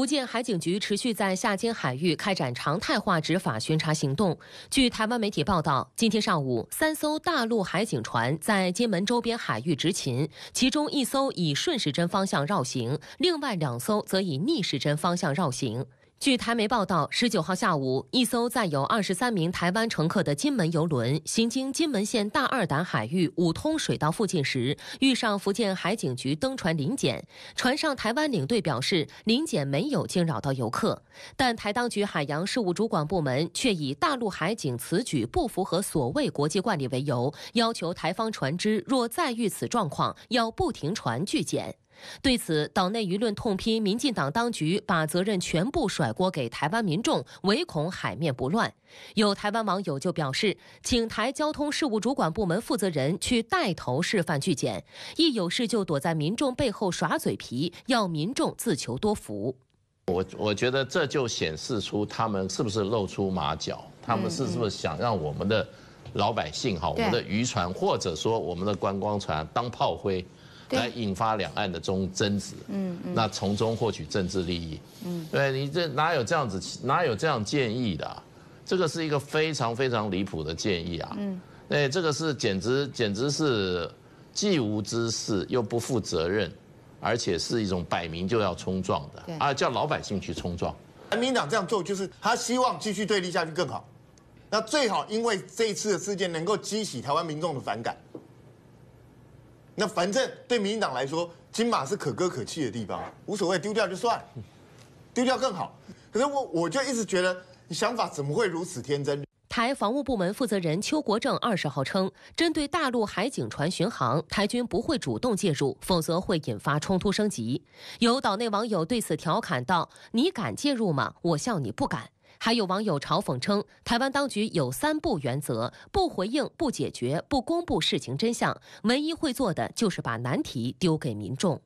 福建海警局持续在厦金海域开展常态化执法巡查行动。据台湾媒体报道，今天上午，三艘大陆海警船在金门周边海域执勤，其中一艘以顺时针方向绕行，另外两艘则以逆时针方向绕行。据台媒报道，十九号下午，一艘载有二十三名台湾乘客的金门游轮行经金门县大二胆海域五通水道附近时，遇上福建海警局登船临检。船上台湾领队表示，临检没有惊扰到游客，但台当局海洋事务主管部门却以大陆海警此举不符合所谓国际惯例为由，要求台方船只若再遇此状况，要不停船拒检。对此，岛内舆论痛批民进党当局把责任全部甩锅给台湾民众，唯恐海面不乱。有台湾网友就表示，请台交通事务主管部门负责人去带头示范拒检，一有事就躲在民众背后耍嘴皮，要民众自求多福。我我觉得这就显示出他们是不是露出马脚，他们是是不是想让我们的老百姓哈，我们的渔船或者说我们的观光船当炮灰？来引发两岸的中争执，嗯，那从中获取政治利益，嗯，对你这哪有这样子，哪有这样建议的？这个是一个非常非常离谱的建议啊，嗯，哎，这个是简直简直是既无知又不负责任，而且是一种摆明就要冲撞的，啊，叫老百姓去冲撞。国民党这样做就是他希望继续对立下去更好，那最好因为这一次的事件能够激起台湾民众的反感。那反正对民进党来说，金马是可歌可泣的地方，无所谓丢掉就算，丢掉更好。可是我我就一直觉得，你想法怎么会如此天真？台防务部门负责人邱国正二十号称，针对大陆海警船巡航，台军不会主动介入，否则会引发冲突升级。有岛内网友对此调侃道：“你敢介入吗？我笑你不敢。”还有网友嘲讽称，台湾当局有三不原则：不回应、不解决、不公布事情真相。唯一会做的就是把难题丢给民众。